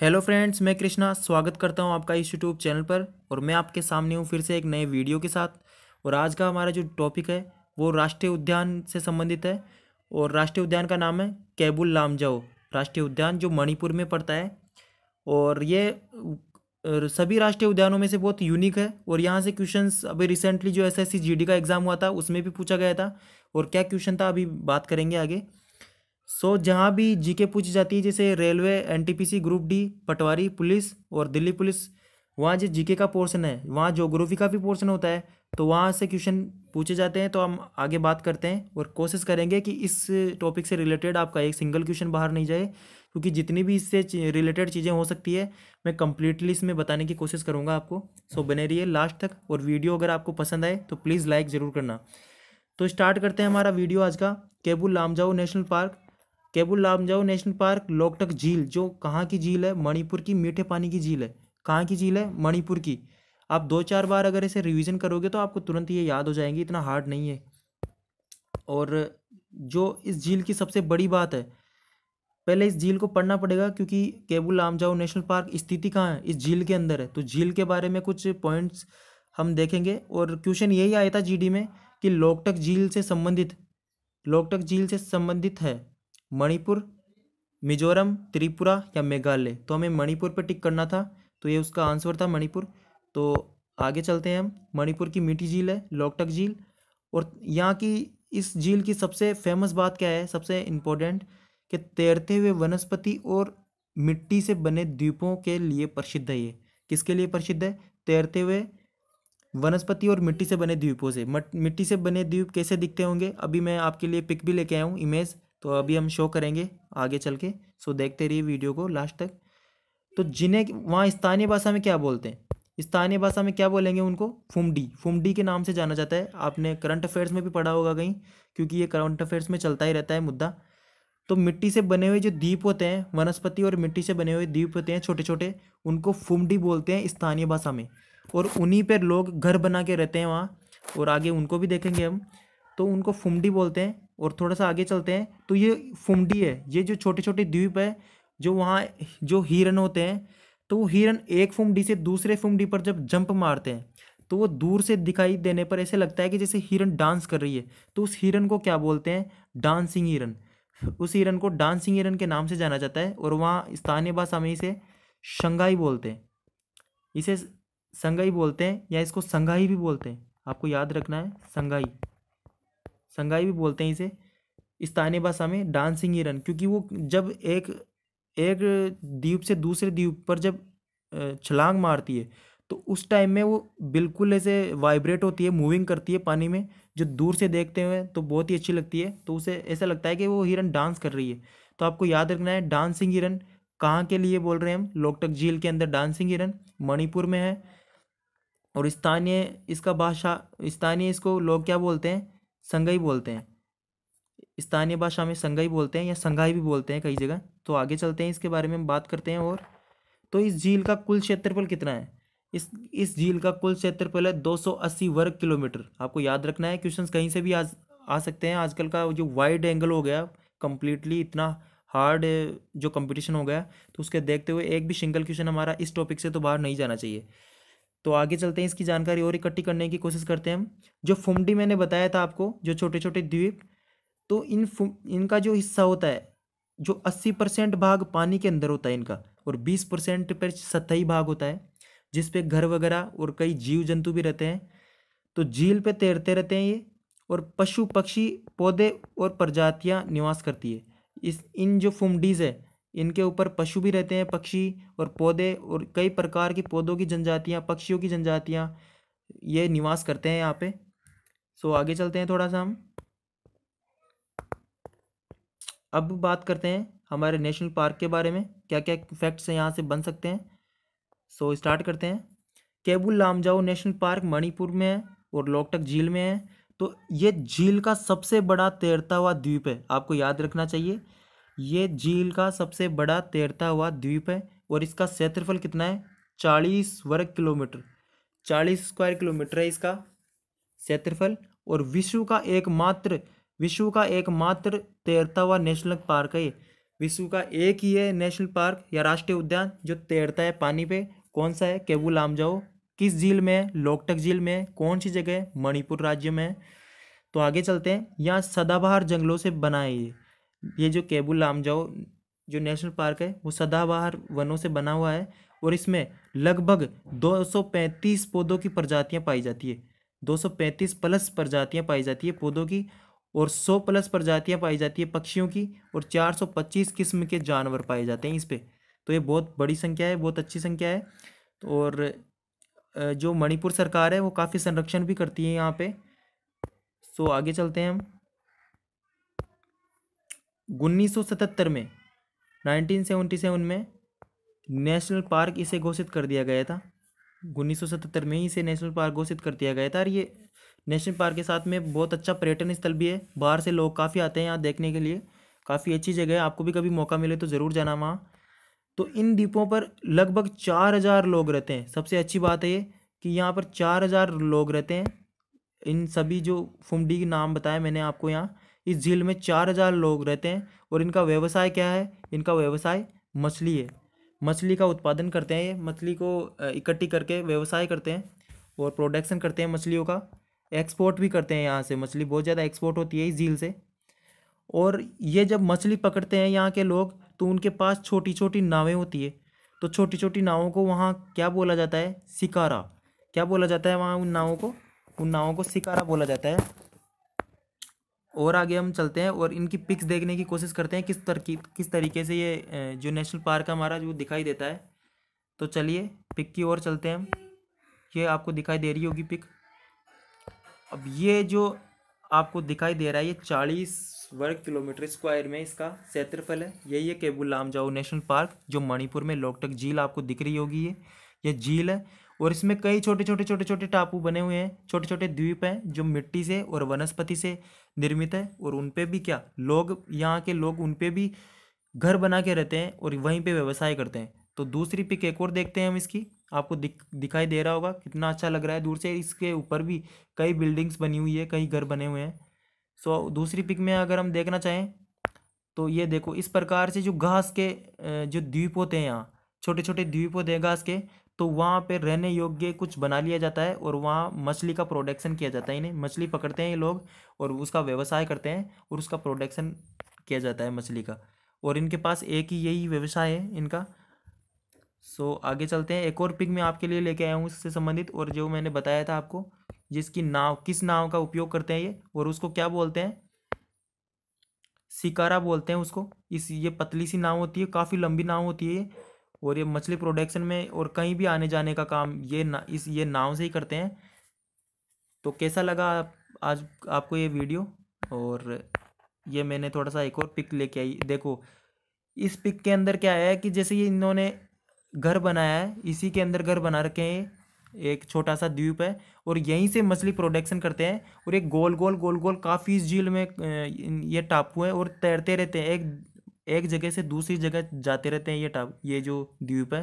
hello friends मैं कृष्णा स्वागत करता हूं आपका इस यूट्यूब चैनल पर और मैं आपके सामने हूं फिर से एक नए वीडियो के साथ और आज का हमारा जो टॉपिक है वो राष्ट्रीय उद्यान से संबंधित है और राष्ट्रीय उद्यान का नाम है कैबुल लामजाओ राष्ट्रीय उद्यान जो मणिपुर में पड़ता है और ये सभी राष्ट्रीय उद्यानों में से बहुत यूनिक है और यहाँ से क्वेश्चन अभी रिसेंटली जो एस एस का एग्ज़ाम हुआ था उसमें भी पूछा गया था और क्या क्वेश्चन था अभी बात करेंगे आगे सो so, जहाँ भी जीके पूछी जाती है जैसे railway NTPC group D patwari police और दिल्ली पुलिस वहाँ जो जीके का पोर्शन है वहाँ जोग्राफी का भी पोर्शन होता है तो वहाँ से क्वेश्चन पूछे जाते हैं तो हम आगे बात करते हैं और कोशिश करेंगे कि इस टॉपिक से रिलेटेड आपका एक सिंगल क्वेश्चन बाहर नहीं जाए क्योंकि जितनी भी इससे रिलेटेड चीज़ें हो सकती है मैं कम्प्लीटली इसमें बताने की कोशिश करूँगा आपको सो बने रहिए लास्ट तक और वीडियो अगर आपको पसंद आए तो प्लीज़ लाइक ज़रूर करना तो स्टार्ट करते हैं हमारा वीडियो आज का Keibul Lamjao national park Keibul Lamjao national park Loktak झील जो कहाँ की झील है मणिपुर की मीठे पानी की झील है कहाँ की झील है मणिपुर की आप दो चार बार अगर इसे रिवीजन करोगे तो आपको तुरंत ये याद हो जाएंगी इतना हार्ड नहीं है और जो इस झील की सबसे बड़ी बात है पहले इस झील को पढ़ना पड़ेगा क्योंकि केबुल आमजाओ नेशनल पार्क स्थिति कहाँ है इस झील के अंदर है तो झील के बारे में कुछ पॉइंट्स हम देखेंगे और क्वेश्चन यही आया था जीडी में कि लोकटक झील से संबंधित लोकटक झील से संबंधित है मणिपुर मिजोरम त्रिपुरा या मेघालय तो हमें मणिपुर पर टिक करना था तो ये उसका आंसर था मणिपुर तो आगे चलते हैं हम मणिपुर की मीठी झील है लोकटक झील और यहाँ की इस झील की सबसे फेमस बात क्या है सबसे इम्पोर्टेंट कि तैरते हुए वनस्पति और मिट्टी से बने द्वीपों के लिए प्रसिद्ध है ये किसके लिए प्रसिद्ध है तैरते हुए वनस्पति और मिट्टी से बने द्वीपों से मिट्टी से बने द्वीप कैसे दिखते होंगे अभी मैं आपके लिए पिक भी लेके आया हूँ इमेज तो अभी हम शो करेंगे आगे चल के सो देखते रहिए वीडियो को लास्ट तक तो जिन्हें वहाँ स्थानीय भाषा में क्या बोलते हैं स्थानीय भाषा में क्या बोलेंगे उनको फुमडी फुमडी के नाम से जाना जाता है आपने करंट अफेयर्स में भी पढ़ा होगा कहीं क्योंकि ये करंट अफेयर्स में चलता ही रहता है मुद्दा तो मिट्टी से बने हुए जो द्वीप होते हैं वनस्पति और मिट्टी से बने हुए द्वीप होते हैं छोटे छोटे उनको फुमडी बोलते हैं स्थानीय भाषा में और उन्हीं पर लोग घर बना के रहते हैं वहाँ और आगे उनको भी देखेंगे हम तो उनको फुमडी बोलते हैं और थोड़ा सा आगे चलते हैं तो ये फुमडी है ये जो छोटे छोटे द्वीप है जो वहाँ जो हिरन होते हैं तो वो हिरन एक फुमडी से दूसरे फुमडी पर जब जंप मारते हैं तो वो दूर से दिखाई देने पर ऐसे लगता है कि जैसे हिरन डांस कर रही है तो उस हिरन को क्या बोलते हैं डांसिंग हिरन उस हिरन को डांसिंग हिरन के नाम से जाना जाता है और वहाँ स्थानीय भाषा में इसे शंघाई बोलते हैं इसे संगाई बोलते हैं या इसको संघाई भी बोलते हैं आपको याद रखना है संगाई संगाई भी बोलते हैं इसे स्थानीय भाषा में डांसिंग हिरन क्योंकि वो जब एक एक द्वीप से दूसरे द्वीप पर जब छलांग मारती है तो उस टाइम में वो बिल्कुल ऐसे वाइब्रेट होती है मूविंग करती है पानी में जो दूर से देखते हुए तो बहुत ही अच्छी लगती है तो उसे ऐसा लगता है कि वो हिरन डांस कर रही है तो आपको याद रखना है डांसिंग हिरन कहाँ के लिए बोल रहे हैं हम लोकटक झील के अंदर डांसिंग हिरन मणिपुर में है और स्थानीय इसका भाषा स्थानीय इसको लोग क्या बोलते हैं संगई बोलते हैं स्थानीय भाषा में संगई बोलते हैं या संघाई भी बोलते हैं कई जगह तो आगे चलते हैं इसके बारे में हम बात करते हैं और तो इस झील का कुल क्षेत्रफल कितना है इस इस झील का कुल क्षेत्रफल है 280 वर्ग किलोमीटर आपको याद रखना है क्वेश्चन कहीं से भी आ आ सकते हैं आजकल का जो वाइड एंगल हो गया कंप्लीटली इतना हार्ड जो कंपटीशन हो गया तो उसके देखते हुए एक भी सिंगल क्वेश्चन हमारा इस टॉपिक से तो बाहर नहीं जाना चाहिए तो आगे चलते हैं इसकी जानकारी और इकट्ठी करने की कोशिश करते हैं हम जो फुमडी मैंने बताया था आपको जो छोटे छोटे द्वीप तो इन इनका जो हिस्सा होता है जो अस्सी परसेंट भाग पानी के अंदर होता है इनका और बीस परसेंट पर सतही भाग होता है जिस पे घर वगैरह और कई जीव जंतु भी रहते हैं तो झील पे तैरते रहते हैं ये और पशु पक्षी पौधे और प्रजातियाँ निवास करती है इस इन जो फुमडीज़ है इनके ऊपर पशु भी रहते हैं पक्षी और पौधे और कई प्रकार की पौधों की जनजातियाँ पक्षियों की जनजातियाँ ये निवास करते हैं यहाँ पे सो आगे चलते हैं थोड़ा सा हम अब बात करते हैं हमारे नेशनल पार्क के बारे में क्या क्या फैक्ट्स यहाँ से बन सकते हैं सो so, स्टार्ट करते हैं केबुल लामजाओ नेशनल पार्क मणिपुर में है और लोकटक झील में है तो ये झील का सबसे बड़ा तैरता हुआ द्वीप है आपको याद रखना चाहिए ये झील का सबसे बड़ा तैरता हुआ द्वीप है और इसका क्षेत्रफल कितना है चालीस वर्ग किलोमीटर चालीस स्क्वायर किलोमीटर है इसका क्षेत्रफल और विश्व का एकमात्र विश्व का एकमात्र तैरता हुआ नेशनल पार्क है विश्व का एक ही है नेशनल पार्क या राष्ट्रीय उद्यान जो तैरता है पानी पे कौन सा है केबू जाओ किस झील में है लोकटक झील में है कौन सी जगह है मणिपुर राज्य में है तो आगे चलते हैं यहाँ सदाबहार जंगलों से बना है ये ये जो केबुल आमजाओ जो नेशनल पार्क है वो सदाबहार वनों से बना हुआ है और इसमें लगभग 235 पौधों की प्रजातियां पाई जाती है 235 प्लस प्रजातियां पाई जाती है पौधों की और 100 प्लस प्रजातियां पाई जाती है पक्षियों की और 425 किस्म के जानवर पाए जाते हैं इस पर तो ये बहुत बड़ी संख्या है बहुत अच्छी संख्या है और जो मणिपुर सरकार है वो काफ़ी संरक्षण भी करती है यहाँ पे सो आगे चलते हैं हम 1977 में 1977 में नेशनल पार्क इसे घोषित कर दिया गया था 1977 में ही इसे नेशनल पार्क घोषित कर दिया गया था और ये नेशनल पार्क के साथ में बहुत अच्छा पर्यटन स्थल भी है बाहर से लोग काफ़ी आते हैं यहाँ देखने के लिए काफ़ी अच्छी जगह है आपको भी कभी मौका मिले तो ज़रूर जाना वहाँ तो इन द्वीपों पर लगभग चार हज़ार लोग रहते हैं सबसे अच्छी बात है ये कि यहाँ पर चार हज़ार लोग रहते हैं इन सभी जो फुमडी के नाम बताए मैंने आपको यहाँ इस झील में चार हज़ार लोग रहते हैं और इनका व्यवसाय क्या है इनका व्यवसाय मछली है मछली का उत्पादन करते हैं ये मछली को इकट्ठी करके व्यवसाय करते हैं और प्रोडक्शन करते हैं मछलियों का एक्सपोर्ट भी करते हैं यहाँ से मछली बहुत ज़्यादा एक्सपोर्ट होती है इस झील से और ये जब मछली पकड़ते हैं यहाँ के लोग तो उनके पास छोटी छोटी नावें होती है तो छोटी छोटी नावों को वहाँ क्या बोला जाता है सिकारा क्या बोला जाता है वहाँ उन नावों को उन नावों को सिकारा बोला जाता है और आगे हम चलते हैं और इनकी पिक्स देखने की कोशिश करते हैं किस तरकी किस तरीके से ये जो नेशनल पार्क हमारा जो दिखाई देता है तो चलिए पिक की ओर चलते हैं हम ये आपको दिखाई दे रही होगी पिक अब ये जो आपको दिखाई दे रहा है ये चालीस वर्ग किलोमीटर स्क्वायर में इसका क्षेत्रफल है यही है केबुल लाम नेशनल पार्क जो मणिपुर में लोकटक झील आपको दिख रही होगी ये ये झील है और इसमें कई छोटे छोटे छोटे छोटे टापू बने हुए हैं छोटे छोटे द्वीप हैं जो मिट्टी से और वनस्पति से निर्मित है और उन पर भी क्या लोग यहाँ के लोग उन पर भी घर बना के रहते हैं और वहीं पर व्यवसाय करते हैं तो दूसरी पिक एक और देखते हैं हम इसकी आपको दिख दिखाई दे रहा होगा कितना अच्छा लग रहा है दूर से इसके ऊपर भी कई बिल्डिंग्स बनी हुई है कई घर बने हुए हैं सो दूसरी पिक में अगर हम देखना चाहें तो ये देखो इस प्रकार से जो घास के जो द्वीप होते हैं यहाँ छोटे छोटे द्वीप होते हैं घास के तो वहाँ पे रहने योग्य कुछ बना लिया जाता है और वहाँ मछली का प्रोडक्शन किया जाता है इन्हें मछली पकड़ते हैं ये लोग और उसका व्यवसाय करते हैं और उसका प्रोडक्शन किया जाता है मछली का और इनके पास एक ही यही व्यवसाय है इनका सो आगे चलते हैं एक और पिक मैं आपके लिए लेके आया हूँ इससे संबंधित और जो मैंने बताया था आपको जिसकी नाव किस नाव का उपयोग करते हैं ये और उसको क्या बोलते हैं सिकारा बोलते हैं उसको इस ये पतली सी नाव होती है काफ़ी लंबी नाव होती है और ये मछली प्रोडक्शन में और कहीं भी आने जाने का काम ये ना इस ये नाव से ही करते हैं तो कैसा लगा आज आपको ये वीडियो और ये मैंने थोड़ा सा एक और पिक लेके आई देखो इस पिक के अंदर क्या है कि जैसे ये इन्होंने घर बनाया है इसी के अंदर घर बना रखे हैं एक छोटा सा द्वीप है और यहीं से मछली प्रोडक्शन करते हैं और एक गोल गोल गोल गोल काफ़ी झील में ये टापू है और तैरते रहते हैं एक एक जगह से दूसरी जगह जाते रहते हैं ये टाप ये जो द्वीप है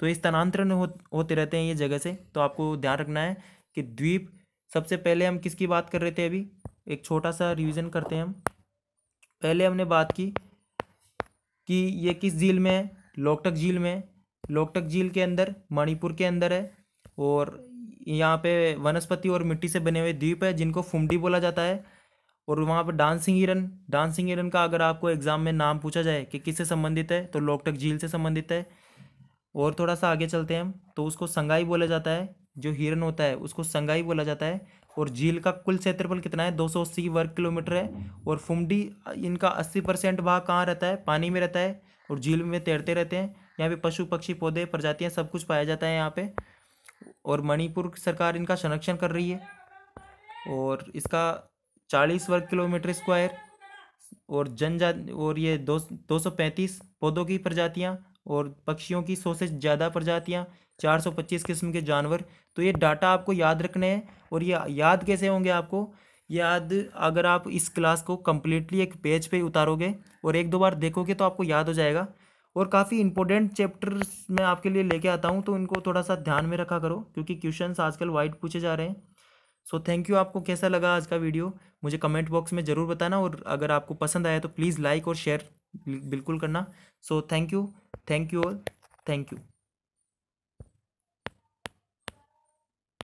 तो स्थानांतरण हो, होते रहते हैं ये जगह से तो आपको ध्यान रखना है कि द्वीप सबसे पहले हम किसकी बात कर रहे थे अभी एक छोटा सा रिविज़न करते हैं हम पहले हमने बात की कि ये किस झील में है लोकटक झील में लोकटक झील के अंदर मणिपुर के अंदर है और यहाँ पे वनस्पति और मिट्टी से बने हुए द्वीप है जिनको फुमडी बोला जाता है और वहाँ पर डांसिंग हिरन डांसिंग हिरन का अगर आपको एग्ज़ाम में नाम पूछा जाए कि किससे संबंधित है तो लोकटक झील से संबंधित है और थोड़ा सा आगे चलते हैं हम तो उसको संगाई बोला जाता है जो हिरन होता है उसको संगाई बोला जाता है और झील का कुल क्षेत्रफल कितना है दो सौ अस्सी वर्ग किलोमीटर है और फुमडी इनका अस्सी परसेंट भाग कहाँ रहता है पानी में रहता है और झील में तैरते रहते हैं यहाँ पे पशु पक्षी पौधे प्रजातियाँ सब कुछ पाया जाता है यहाँ पे और मणिपुर सरकार इनका संरक्षण कर रही है और इसका चालीस वर्ग किलोमीटर स्क्वायर और जनजाति और ये दो दो सौ पैंतीस पौधों की प्रजातियाँ और पक्षियों की सौ से ज़्यादा प्रजातियाँ चार सौ पच्चीस किस्म के जानवर तो ये डाटा आपको याद रखने हैं और ये याद कैसे होंगे आपको याद अगर आप इस क्लास को कम्प्लीटली एक पेज पे उतारोगे और एक दो बार देखोगे तो आपको याद हो जाएगा और काफ़ी इंपॉर्टेंट चैप्टर्स मैं आपके लिए लेके आता हूँ तो इनको थोड़ा सा ध्यान में रखा करो क्योंकि क्वेश्चन आजकल वाइड पूछे जा रहे हैं सो थैंक यू आपको कैसा लगा आज का वीडियो मुझे कमेंट बॉक्स में ज़रूर बताना और अगर आपको पसंद आया तो प्लीज़ लाइक और शेयर बिल्कुल करना so thank you thank you all thank you